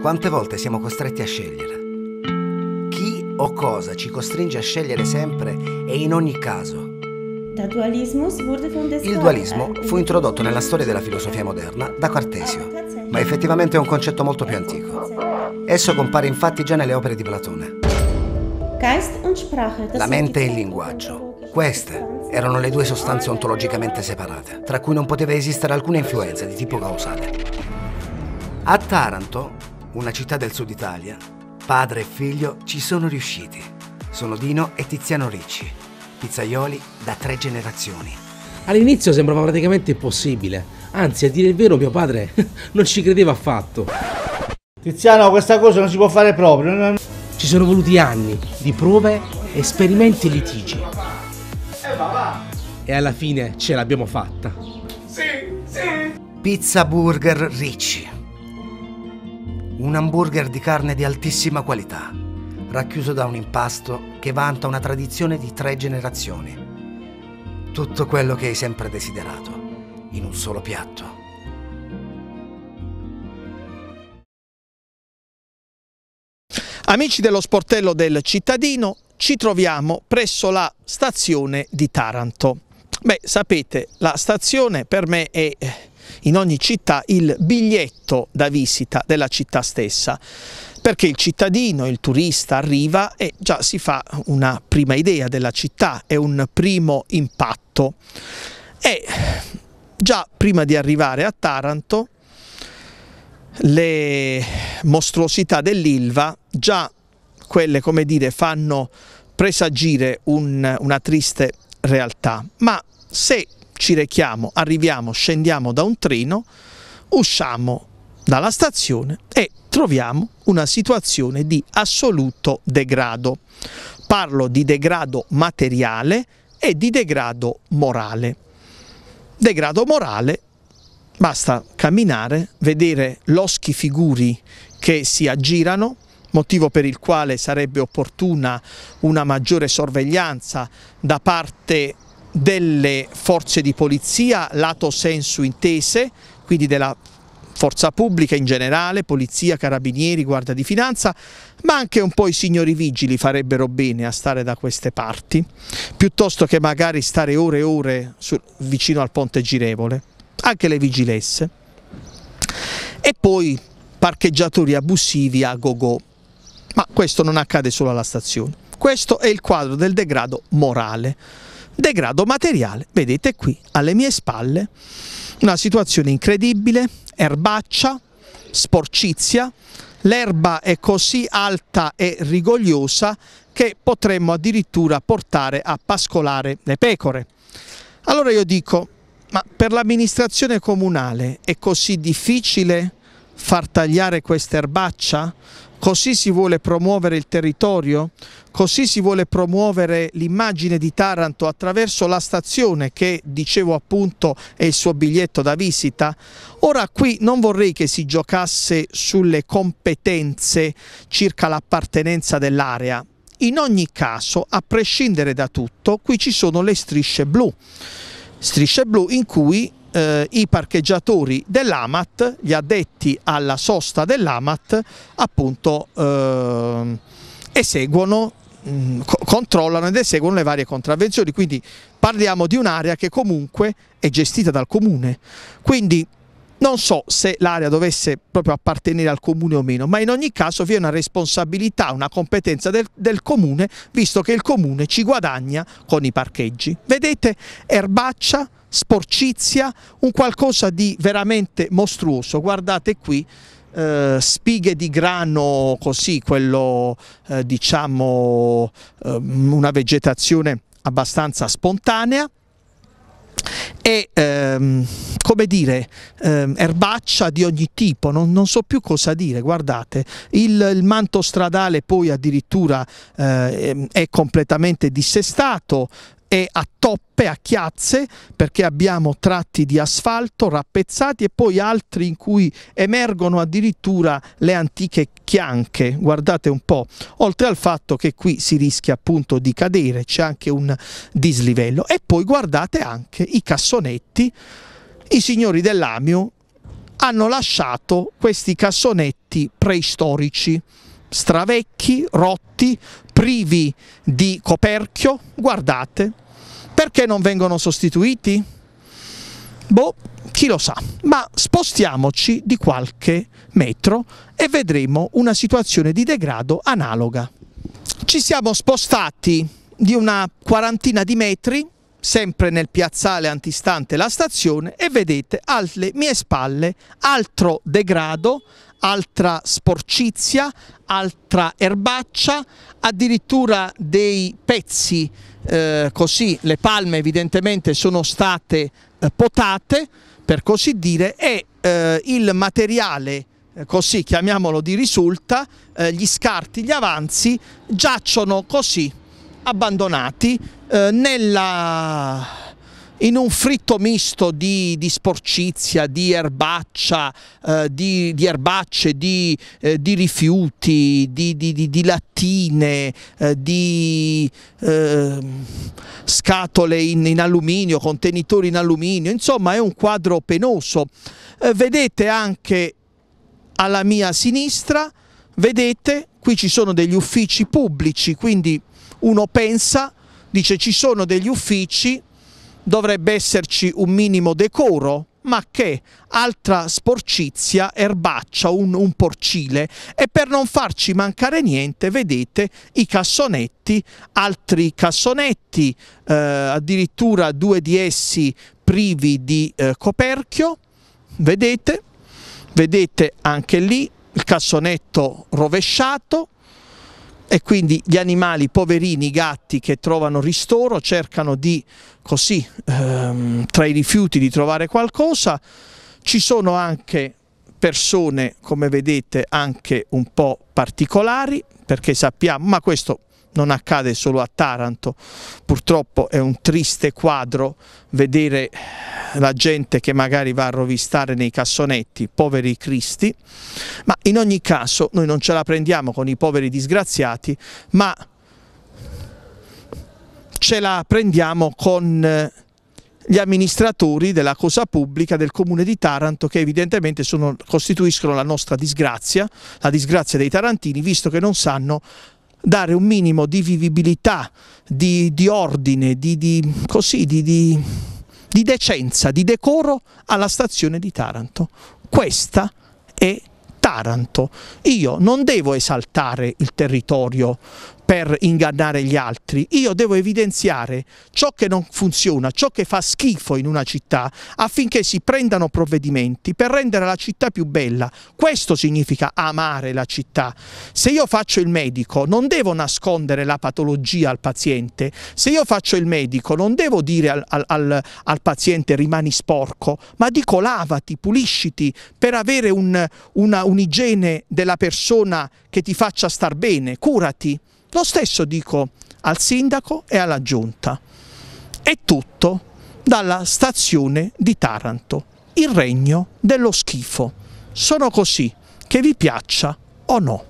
Quante volte siamo costretti a scegliere? Chi o cosa ci costringe a scegliere sempre e in ogni caso? Il dualismo eh, fu introdotto nella storia della filosofia moderna da ah, Cartesio, ma effettivamente è un concetto molto più antico. Esso compare infatti già nelle opere di Platone. La mente e il linguaggio. Queste erano le due sostanze ontologicamente separate, tra cui non poteva esistere alcuna influenza di tipo causale. A Taranto una città del sud Italia, padre e figlio ci sono riusciti. Sono Dino e Tiziano Ricci, pizzaioli da tre generazioni. All'inizio sembrava praticamente impossibile, anzi a dire il vero mio padre non ci credeva affatto. Tiziano, questa cosa non si può fare proprio. Ci sono voluti anni di prove, esperimenti e litigi. Eh, e alla fine ce l'abbiamo fatta. Sì, sì. Pizza Burger Ricci un hamburger di carne di altissima qualità, racchiuso da un impasto che vanta una tradizione di tre generazioni. Tutto quello che hai sempre desiderato, in un solo piatto. Amici dello sportello del cittadino, ci troviamo presso la stazione di Taranto. Beh, sapete, la stazione per me è in ogni città il biglietto da visita della città stessa perché il cittadino, il turista arriva e già si fa una prima idea della città, è un primo impatto. E già prima di arrivare a Taranto le mostruosità dell'Ilva, già quelle come dire fanno presagire un, una triste realtà, ma se ci rechiamo, arriviamo, scendiamo da un treno, usciamo dalla stazione e troviamo una situazione di assoluto degrado. Parlo di degrado materiale e di degrado morale. Degrado morale, basta camminare, vedere loschi figuri che si aggirano, motivo per il quale sarebbe opportuna una maggiore sorveglianza da parte delle forze di polizia lato sensu intese, quindi della forza pubblica in generale, polizia, carabinieri, guardia di finanza, ma anche un po' i signori vigili farebbero bene a stare da queste parti, piuttosto che magari stare ore e ore su, vicino al ponte girevole, anche le vigilesse. E poi parcheggiatori abusivi a go-go, ma questo non accade solo alla stazione. Questo è il quadro del degrado morale degrado materiale, vedete qui alle mie spalle, una situazione incredibile, erbaccia, sporcizia, l'erba è così alta e rigogliosa che potremmo addirittura portare a pascolare le pecore. Allora io dico, ma per l'amministrazione comunale è così difficile far tagliare questa erbaccia? Così si vuole promuovere il territorio? Così si vuole promuovere l'immagine di Taranto attraverso la stazione che, dicevo appunto, è il suo biglietto da visita? Ora qui non vorrei che si giocasse sulle competenze circa l'appartenenza dell'area. In ogni caso, a prescindere da tutto, qui ci sono le strisce blu. Strisce blu in cui eh, i parcheggiatori dell'AMAT, gli addetti alla sosta dell'AMAT, appunto eh, eseguono mh, mm, controllano ed eseguono le varie contravvenzioni quindi parliamo di un'area che comunque è gestita dal comune quindi non so se l'area dovesse proprio appartenere al comune o meno, ma in ogni caso vi è una responsabilità, una competenza del, del comune, visto che il comune ci guadagna con i parcheggi. Vedete, erbaccia, sporcizia, un qualcosa di veramente mostruoso. Guardate qui, eh, spighe di grano così, quello eh, diciamo eh, una vegetazione abbastanza spontanea e ehm, come dire ehm, erbaccia di ogni tipo non, non, so più cosa dire guardate il, il manto stradale poi addirittura eh, ehm, è completamente dissestato è a toppe, a chiazze, perché abbiamo tratti di asfalto rappezzati e poi altri in cui emergono addirittura le antiche chianche. Guardate un po', oltre al fatto che qui si rischia appunto di cadere, c'è anche un dislivello. E poi guardate anche i cassonetti, i signori dell'Amio hanno lasciato questi cassonetti preistorici stravecchi, rotti, privi di coperchio, guardate, perché non vengono sostituiti? Boh, chi lo sa, ma spostiamoci di qualche metro e vedremo una situazione di degrado analoga. Ci siamo spostati di una quarantina di metri, sempre nel piazzale antistante la stazione, e vedete alle mie spalle altro degrado altra sporcizia, altra erbaccia, addirittura dei pezzi eh, così, le palme evidentemente sono state eh, potate per così dire e eh, il materiale eh, così chiamiamolo di risulta, eh, gli scarti, gli avanzi giacciono così abbandonati eh, nella in un fritto misto di, di sporcizia, di erbaccia, eh, di, di, erbacce, di, eh, di rifiuti, di, lattine, eh, di ehm, scatole in, in, alluminio, contenitori in alluminio, insomma è un quadro penoso. Eh, vedete anche alla mia sinistra, vedete qui ci sono degli uffici pubblici, quindi uno pensa, dice ci sono degli uffici dovrebbe esserci un minimo decoro, ma che altra sporcizia, erbaccia, un, un, porcile e per non farci mancare niente vedete i cassonetti, altri cassonetti, eh, addirittura due di essi privi di eh, coperchio, vedete, vedete anche lì il cassonetto rovesciato, e quindi gli animali poverini, i gatti che trovano ristoro, cercano di così ehm, tra i rifiuti di trovare qualcosa, ci sono anche persone come vedete anche un po' particolari perché sappiamo, ma questo non accade solo a Taranto, purtroppo è un triste quadro vedere la gente che magari va a rovistare nei cassonetti, poveri cristi, ma in ogni caso noi non ce la prendiamo con i poveri disgraziati, ma ce la prendiamo con eh, gli amministratori della cosa pubblica del comune di Taranto che evidentemente sono, costituiscono la nostra disgrazia, la disgrazia dei tarantini, visto che non sanno dare un minimo di vivibilità, di, di ordine, di, di, così, di, decenza, di decoro alla stazione di Taranto. Questa è Taranto. Io non devo esaltare il territorio per ingannare gli altri, io devo evidenziare ciò che non funziona, ciò che fa schifo in una città affinché si prendano provvedimenti per rendere la città più bella. Questo significa amare la città. Se io faccio il medico non devo nascondere la patologia al paziente, se io faccio il medico non devo dire al, al, al, al paziente rimani sporco, ma dico lavati, pulisciti per avere un'igiene un della persona che ti faccia star bene, curati. Lo stesso dico al sindaco e alla giunta. È tutto dalla stazione di Taranto, il regno dello schifo. Sono così, che vi piaccia o no.